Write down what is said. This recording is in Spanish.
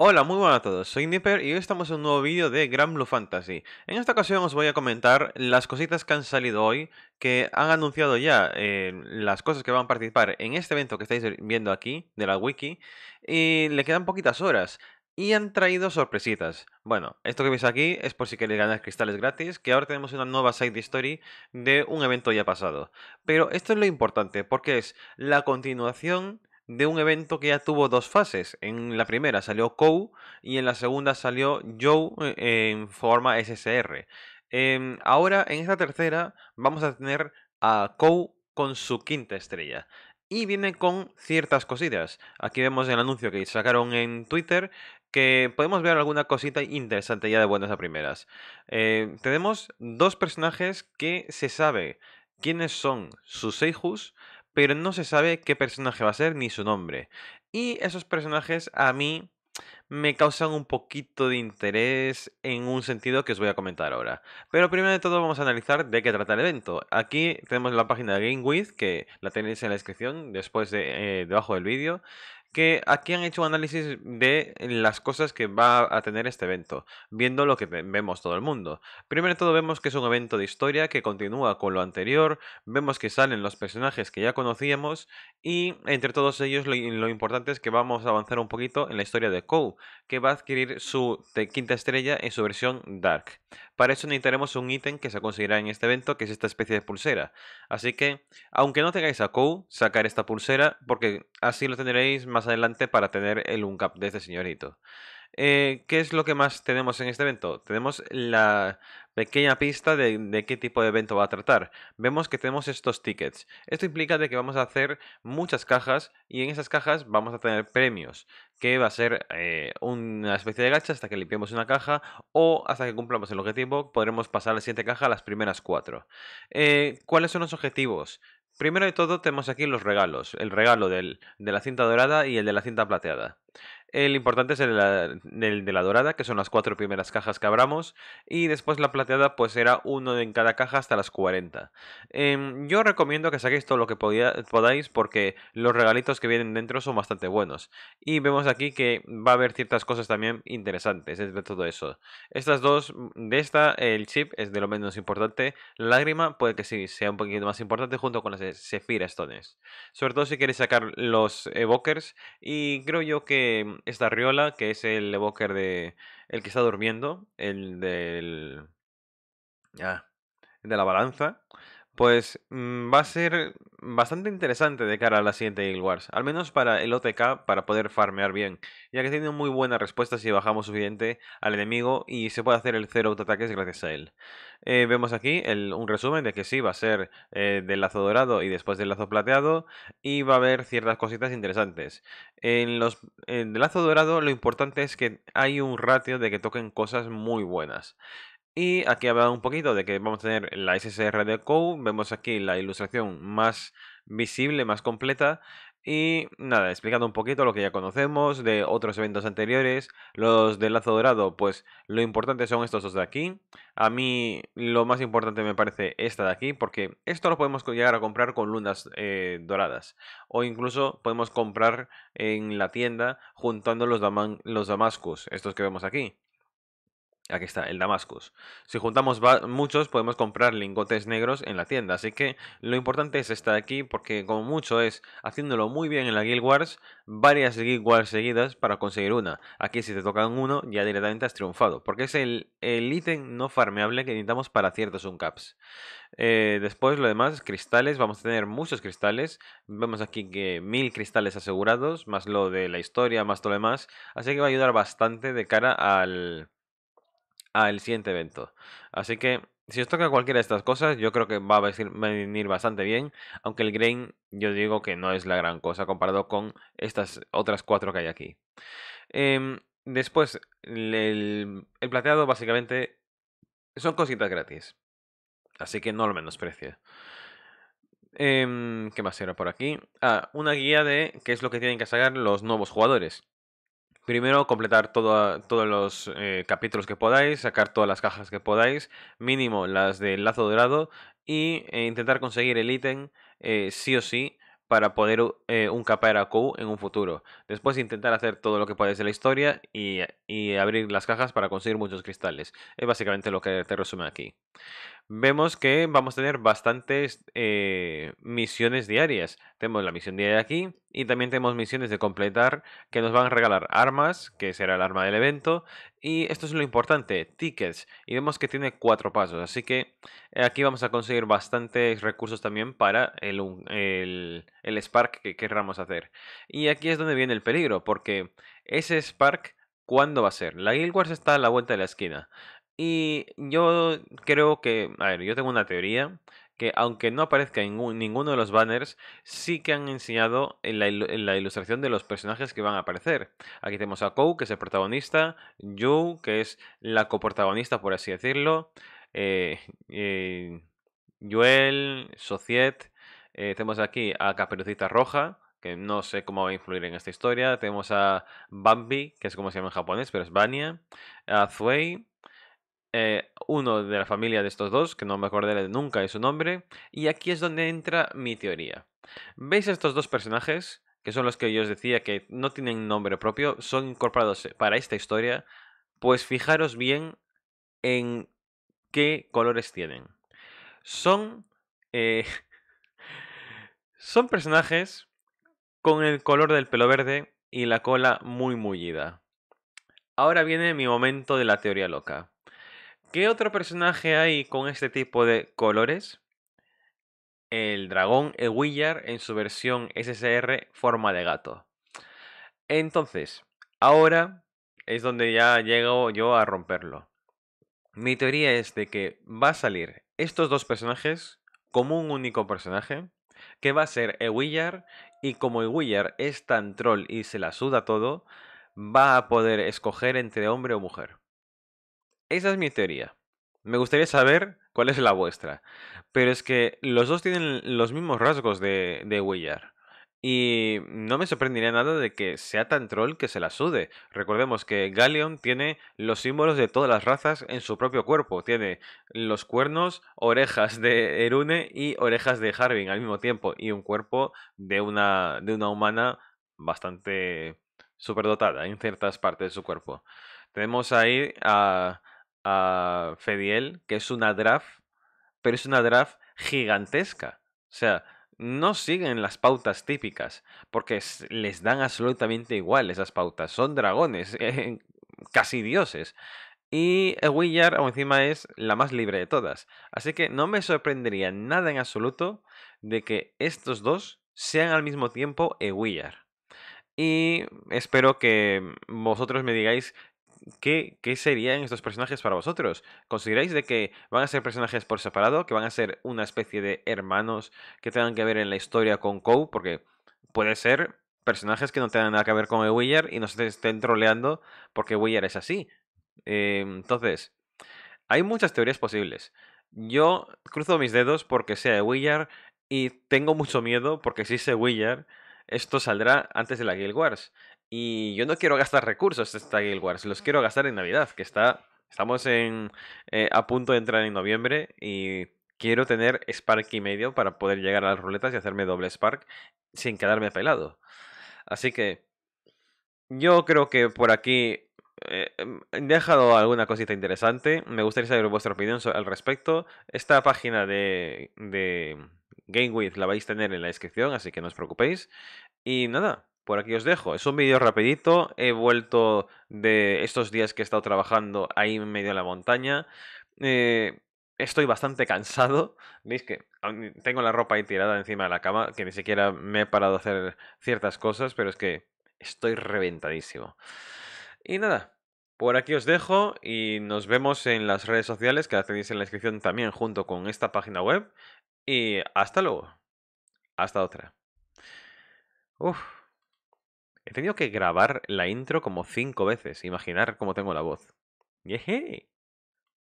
Hola, muy buenas a todos, soy Nipper y hoy estamos en un nuevo vídeo de Grand Blue Fantasy. En esta ocasión os voy a comentar las cositas que han salido hoy, que han anunciado ya eh, las cosas que van a participar en este evento que estáis viendo aquí, de la wiki, y le quedan poquitas horas. Y han traído sorpresitas. Bueno, esto que veis aquí es por si queréis ganar cristales gratis, que ahora tenemos una nueva side story de un evento ya pasado. Pero esto es lo importante, porque es la continuación de un evento que ya tuvo dos fases. En la primera salió Kou y en la segunda salió Joe eh, en forma SSR. Em, ahora, en esta tercera, vamos a tener a Kou con su quinta estrella. Y viene con ciertas cositas. Aquí vemos el anuncio que sacaron en Twitter que podemos ver alguna cosita interesante ya de buenas a primeras. Eh, tenemos dos personajes que se sabe quiénes son sus Seijus, pero no se sabe qué personaje va a ser ni su nombre. Y esos personajes a mí me causan un poquito de interés en un sentido que os voy a comentar ahora. Pero primero de todo vamos a analizar de qué trata el evento. Aquí tenemos la página de With que la tenéis en la descripción después de, eh, debajo del vídeo que aquí han hecho un análisis de las cosas que va a tener este evento, viendo lo que vemos todo el mundo. Primero de todo vemos que es un evento de historia que continúa con lo anterior, vemos que salen los personajes que ya conocíamos y entre todos ellos lo, importante es que vamos a avanzar un poquito en la historia de Kou, que va a adquirir su quinta estrella en su versión Dark. Para eso necesitaremos un ítem que se conseguirá en este evento, que es esta especie de pulsera. Así que, aunque no tengáis a Kou, sacar esta pulsera, porque así lo tendréis más adelante para tener el uncap de este señorito. Eh, ¿Qué es lo que más tenemos en este evento? Tenemos la pequeña pista de, qué tipo de evento va a tratar. Vemos que tenemos estos tickets. Esto implica de que vamos a hacer muchas cajas y en esas cajas vamos a tener premios, que va a ser eh, una especie de gacha hasta que limpiemos una caja o hasta que cumplamos el objetivo podremos pasar a la siguiente caja a las primeras cuatro. Eh, ¿Cuáles son los objetivos? Primero de todo tenemos aquí los regalos, el regalo de la cinta dorada y el de la cinta plateada. El importante es el de, la, dorada, que son las cuatro primeras cajas que abramos. Y después la plateada, pues será uno en cada caja hasta las 40. Em, yo recomiendo que saquéis todo lo que podáis porque los regalitos que vienen dentro son bastante buenos. Y vemos aquí que va a haber ciertas cosas también interesantes entre todo eso. Estas dos, de esta, el chip es de lo menos importante. lágrima puede que sí sea un poquito más importante junto con las Sephira Stones. Sobre todo si queréis sacar los evokers. Y creo yo que esta riola, que es el evoker de. El que está durmiendo, el del. Ya. Ah, el de la balanza pues mm, va a ser bastante interesante de cara a la siguiente Guild Wars, al menos para el OTK, para poder farmear bien, ya que tiene muy buena respuesta si bajamos suficiente al enemigo y se puede hacer el cero autoataques gracias a él. Eh, vemos aquí un resumen de que sí, va a ser eh, del lazo dorado y después del lazo plateado y va a haber ciertas cositas interesantes. En, los, en el lazo dorado lo importante es que hay un ratio de que toquen cosas muy buenas. Y aquí hablado un poquito de que vamos a tener la SSR de Co. vemos aquí la ilustración más visible, más completa. Y nada, explicando un poquito lo que ya conocemos de otros eventos anteriores. Los de Lazo Dorado, pues lo importante son estos dos de aquí. A mí lo más importante me parece esta de aquí, porque esto lo podemos llegar a comprar con lunas eh, doradas. O incluso podemos comprar en la tienda juntando los, los damascus, estos que vemos aquí. Aquí está, el Damascus. Si juntamos muchos, podemos comprar lingotes negros en la tienda. Así que lo importante es estar aquí, porque como mucho es haciéndolo muy bien en la Guild Wars, varias Guild Wars seguidas para conseguir una. Aquí si te tocan uno, ya directamente has triunfado. Porque es el ítem no farmeable que necesitamos para ciertos uncaps. Eh, después lo demás, cristales. Vamos a tener muchos cristales. Vemos aquí que mil cristales asegurados, más lo de la historia, más todo lo demás. Así que va a ayudar bastante de cara al el siguiente evento. Así que si os toca cualquiera de estas cosas, yo creo que va a venir bastante bien. Aunque el grain, yo digo que no es la gran cosa comparado con estas otras cuatro que hay aquí. Em, después, el, plateado básicamente son cositas gratis. Así que no lo menosprecio em, ¿Qué más será por aquí? Ah, una guía de qué es lo que tienen que sacar los nuevos jugadores. Primero, completar todos los eh, capítulos que podáis, sacar todas las cajas que podáis, mínimo las del lazo dorado, y eh, intentar conseguir el ítem eh, sí o sí para poder un a Q en un futuro. Después intentar hacer todo lo que podáis de la historia y, y abrir las cajas para conseguir muchos cristales. Es básicamente lo que te resume aquí vemos que vamos a tener bastantes eh, misiones diarias. Tenemos la misión diaria aquí y también tenemos misiones de completar que nos van a regalar armas, que será el arma del evento. Y esto es lo importante, tickets. Y vemos que tiene cuatro pasos, así que eh, aquí vamos a conseguir bastantes recursos también para el, el, el Spark que querramos hacer. Y aquí es donde viene el peligro, porque ese Spark... ¿Cuándo va a ser? La Guild Wars está a la vuelta de la esquina. Y yo creo que, a ver, yo tengo una teoría que aunque no aparezca en ninguno de los banners, sí que han enseñado en la, ilustración de los personajes que van a aparecer. Aquí tenemos a Kou, que es el protagonista, Yu, que es la coprotagonista, por así decirlo, eh, Yuel, eh, Societ, eh, tenemos aquí a Caperucita Roja, que no sé cómo va a influir en esta historia, tenemos a Bambi, que es como se llama en japonés, pero es Bania, a Zuei, eh, uno de la familia de estos dos, que no me acordaré nunca de su nombre, y aquí es donde entra mi teoría. ¿Veis estos dos personajes? Que son los que yo os decía que no tienen nombre propio, son incorporados para esta historia. Pues fijaros bien en qué colores tienen. Son. Eh, son personajes con el color del pelo verde y la cola muy mullida. Ahora viene mi momento de la teoría loca. ¿Qué otro personaje hay con este tipo de colores? El dragón, Ewillar en su versión SSR, forma de gato. Entonces, ahora es donde ya llego yo a romperlo. Mi teoría es de que va a salir estos dos personajes como un único personaje, que va a ser el y como el es tan troll y se la suda todo, va a poder escoger entre hombre o mujer. Esa es mi teoría. Me gustaría saber cuál es la vuestra. Pero es que los dos tienen los mismos rasgos de, de Willard. Y no me sorprendería nada de que sea tan troll que se la sude. Recordemos que Galleon tiene los símbolos de todas las razas en su propio cuerpo. Tiene los cuernos, orejas de Erune y orejas de Harvin al mismo tiempo. Y un cuerpo de una, de una humana bastante superdotada en ciertas partes de su cuerpo. Tenemos ahí a a Fediel, que es una draft, pero es una draft gigantesca. O sea, no siguen las pautas típicas, porque les dan absolutamente igual esas pautas. Son dragones, eh, casi dioses. Y Willard, aún encima, es la más libre de todas. Así que no me sorprendería nada en absoluto de que estos dos sean al mismo tiempo Willard. Y espero que vosotros me digáis ¿qué, serían estos personajes para vosotros? ¿Consideráis de que van a ser personajes por separado, que van a ser una especie de hermanos que tengan que ver en la historia con Kou? Porque puede ser personajes que no tengan nada que ver con Wizard y nos estén troleando porque Wizard es así. Eh, entonces, hay muchas teorías posibles. Yo cruzo mis dedos porque sea Wizard y tengo mucho miedo porque si es Wizard esto saldrá antes de la Guild Wars. Y yo no quiero gastar recursos esta Guild Wars, los quiero gastar en Navidad, que está. Estamos en, eh, a punto de entrar en noviembre y quiero tener Spark y medio para poder llegar a las ruletas y hacerme doble Spark sin quedarme pelado. Así que yo creo que por aquí eh, em, he dejado alguna cosita interesante. Me gustaría saber vuestra opinión al respecto. Esta página de, de GameWith la vais a tener en la descripción, así que no os preocupéis. Y nada, por aquí os dejo. Es un vídeo rapidito, he vuelto de estos días que he estado trabajando ahí en medio de la montaña. Eh, estoy bastante cansado. Veis que tengo la ropa ahí tirada encima de la cama, que ni siquiera me he parado a hacer ciertas cosas, pero es que estoy reventadísimo. Y nada, por aquí os dejo y nos vemos en las redes sociales que las tenéis en la descripción también junto con esta página web. Y hasta luego. Hasta otra. Uf. He tenido que grabar la intro como cinco veces, imaginar cómo tengo la voz. ¡Jeje!